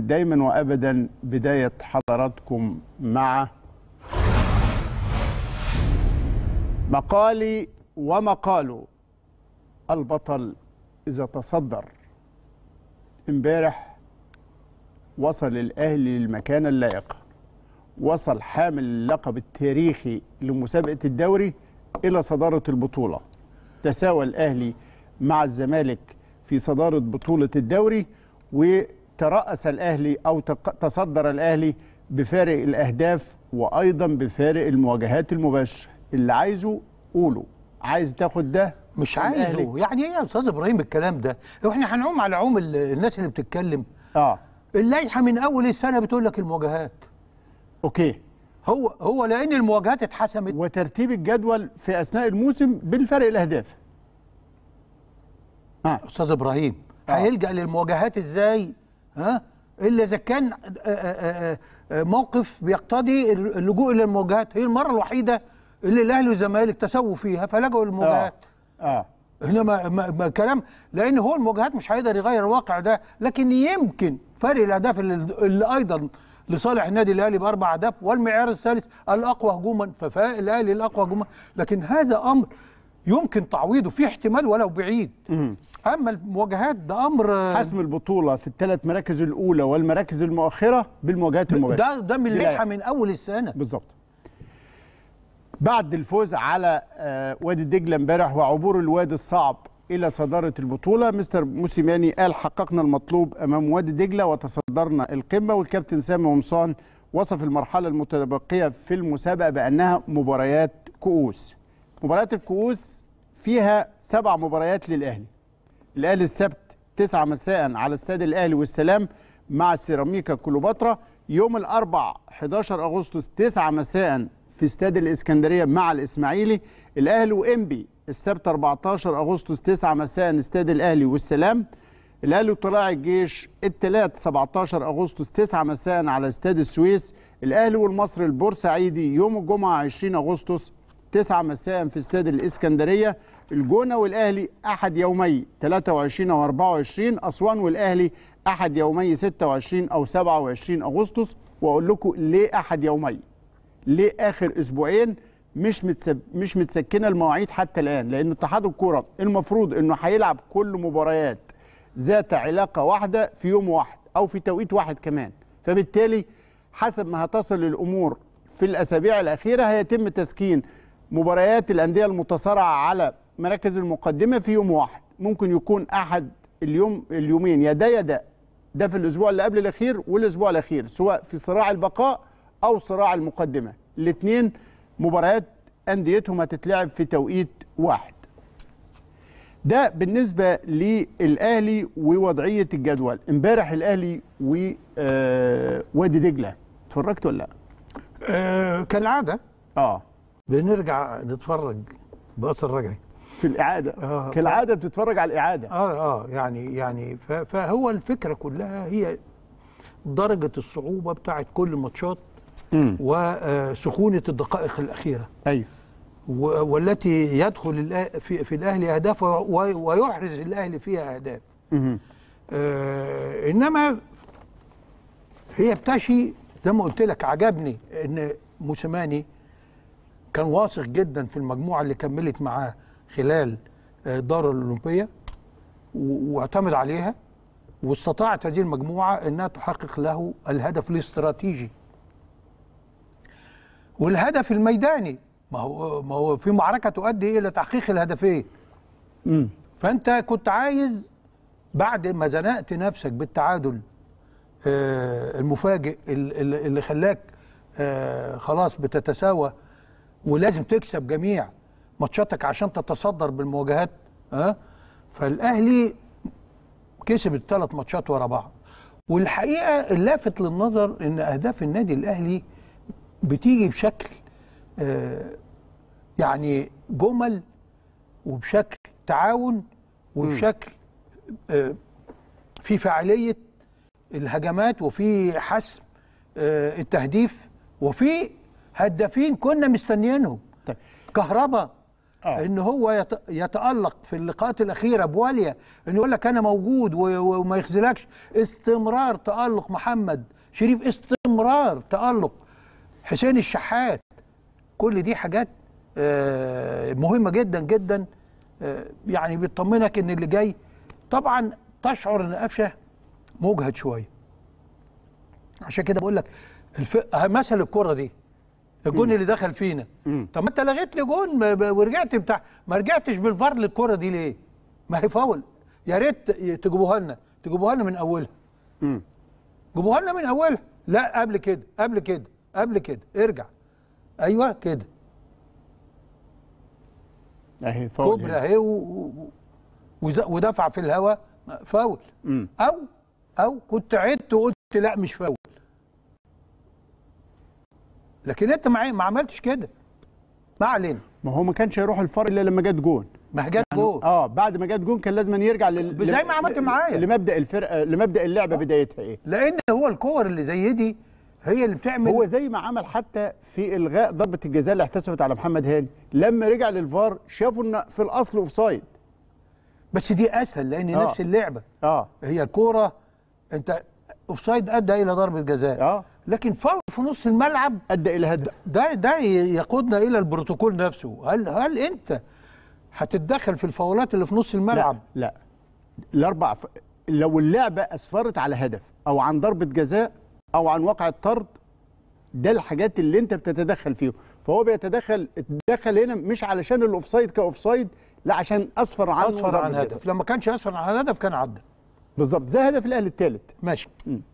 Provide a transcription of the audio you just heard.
دايما وابدا بدايه حضراتكم مع مقالي ومقاله البطل اذا تصدر امبارح وصل الاهلي للمكانه اللائقه وصل حامل اللقب التاريخي لمسابقه الدوري الى صداره البطوله تساوى الاهلي مع الزمالك في صداره بطوله الدوري و ترأس الأهلي أو تصدر الأهلي بفارق الأهداف وأيضا بفارق المواجهات المباشرة اللي عايزه قوله عايز تاخد ده مش عايزه يعني ايه يا استاذ ابراهيم الكلام ده واحنا احنا هنعوم على عوم الناس اللي بتتكلم اه اللائحه من اول السنه بتقول لك المواجهات اوكي هو هو لان المواجهات اتحسمت وترتيب الجدول في اثناء الموسم بالفرق الاهداف اه استاذ ابراهيم آه. هيلجا للمواجهات ازاي ها الا اذا كان آه، آه، آه، موقف بيقتضي اللجوء الى المواجهات هي المره الوحيده اللي الاهلي والزمالك تسووا فيها فلجوا للمواجهات اه, آه. هنا ما ما كلام لان هو المواجهات مش هيقدر يغير الواقع ده لكن يمكن فرق الاهداف اللي, اللي ايضا لصالح النادي الاهلي باربع اهداف والمعيار الثالث الاقوى هجوما ففاء الاهلي الاقوى هجوما لكن هذا امر يمكن تعويضه في احتمال ولو بعيد اما المواجهات ده امر حسم البطوله في الثلاث مراكز الاولى والمراكز المؤخره بالمواجهات المباشره ده ده من اللائحه من اول السنه بالظبط بعد الفوز على آه، وادي دجله امبارح وعبور الوادي الصعب الى صداره البطوله مستر موسيماني قال حققنا المطلوب امام وادي دجله وتصدرنا القمه والكابتن سامي قمصان وصف المرحله المتبقيه في المسابقه بانها مباريات كؤوس مباريات الكؤوس فيها سبع مباريات للاهلي الاهلي السبت 9 مساء على استاد الاهلي والسلام مع سيراميكا كليوباترا يوم الاربع 11 اغسطس 9 مساء في استاد الاسكندريه مع الاسماعيلي الاهلي وانبي السبت 14 اغسطس 9 مساء استاد الاهلي والسلام الاهلي وطلائع الجيش الثلاث 17 اغسطس 9 مساء على استاد السويس الاهلي والمصري البورسعيدي يوم الجمعه 20 اغسطس 9 مساء في استاد الاسكندريه الجونه والاهلي احد يومي 23 او 24 اسوان والاهلي احد يومي 26 او 27 اغسطس واقول لكم ليه احد يومي ليه اخر اسبوعين مش متسب... مش متسكنه المواعيد حتى الان لان اتحاد الكوره المفروض انه هيلعب كل مباريات ذات علاقه واحده في يوم واحد او في توقيت واحد كمان فبالتالي حسب ما هتصل الامور في الاسابيع الاخيره هيتم تسكين مباريات الأندية المتصارعة على مراكز المقدمة في يوم واحد ممكن يكون أحد اليوم اليومين يا ده يا ده ده في الأسبوع اللي قبل الأخير والأسبوع الأخير سواء في صراع البقاء أو صراع المقدمة الاثنين مباريات أنديتهم هتتلعب في توقيت واحد ده بالنسبة للأهلي ووضعية الجدول امبارح الأهلي ووادي آه، دجلة اتفرجت ولا لا؟ أه كالعادة اه بنرجع نتفرج باص رجعي في الاعاده آه،, آه كالعاده بتتفرج على الاعاده اه اه يعني يعني فهو الفكره كلها هي درجه الصعوبه بتاعه كل الماتشات وسخونه آه، الدقائق الاخيره ايوه والتي يدخل في, في الاهلي اهداف ويحرز الاهلي فيها اهداف آه انما هي بتشي زي ما قلت لك عجبني ان موسيماني كان واثق جدا في المجموعه اللي كملت معاه خلال الدوره الاولمبيه واعتمد عليها واستطاعت هذه المجموعه انها تحقق له الهدف الاستراتيجي والهدف الميداني ما هو ما هو في معركه تؤدي الى تحقيق الهدفين امم فانت كنت عايز بعد ما زنقت نفسك بالتعادل آه، المفاجئ اللي خلاك آه، خلاص بتتساوى ولازم تكسب جميع ماتشاتك عشان تتصدر بالمواجهات ها آه؟ فالاهلي كسب الثلاث ماتشات ورا بعض والحقيقه اللافت للنظر ان اهداف النادي الاهلي بتيجي بشكل آه يعني جمل وبشكل تعاون وبشكل آه في فعاليه الهجمات وفي حسم آه التهديف وفي هدافين كنا مستنيينهم طيب. كهربا آه. ان هو يتالق في اللقاءات الاخيره بواليا انه يقول لك انا موجود وما يخزلكش استمرار تالق محمد شريف استمرار تالق حسين الشحات كل دي حاجات آه، مهمه جدا جدا آه، يعني بتطمنك ان اللي جاي طبعا تشعر ان قفشه مجهد شويه عشان كده بقول لك مثل الكره دي الجون اللي دخل فينا طب ما انت لغيت لي جون ورجعت بتاع ما رجعتش بالفار للكره دي ليه؟ ما هي فاول يا ريت تجيبوها لنا تجيبوها لنا من اولها جيبوها لنا من اولها لا قبل كده قبل كده قبل كده ارجع ايوه كده اهي فاول كوبري يعني. اهي ودفع في الهواء فاول او او كنت عدت وقلت لا مش فاول لكن انت ما عملتش كده ما علينا ما هو ما كانش هيروح الفار الا لما جت جون ما جت يعني جون اه بعد ما جت جون كان لازم يرجع لل... زي ما عملت معايا لمبدا الفرقه لمبدا اللعبه بدايتها ايه لان هو الكور اللي زي دي هي اللي بتعمل هو زي ما عمل حتى في الغاء ضربه الجزاء اللي احتسبت على محمد هاني لما رجع للفار شافوا ان في الاصل اوفسايد بس دي اسهل لان آه. نفس اللعبه اه هي الكوره انت اوفسايد ادى الى ضربه جزاء اه لكن فاول في نص الملعب ادى الى هدف ده ده يقودنا الى البروتوكول نفسه هل هل انت هتتدخل في الفاولات اللي في نص الملعب لا, لا. الاربع ف... لو اللعبه اسفرت على هدف او عن ضربه جزاء او عن وقع الطرد ده الحاجات اللي انت بتتدخل فيه فهو بيتدخل اتدخل هنا مش علشان الاوفسايد كاوفسايد لا عشان اصفر عنه اصفر عن هدف لما كانش اصفر عن هدف كان عدى بالظبط زي هدف الاهلي الثالث ماشي م.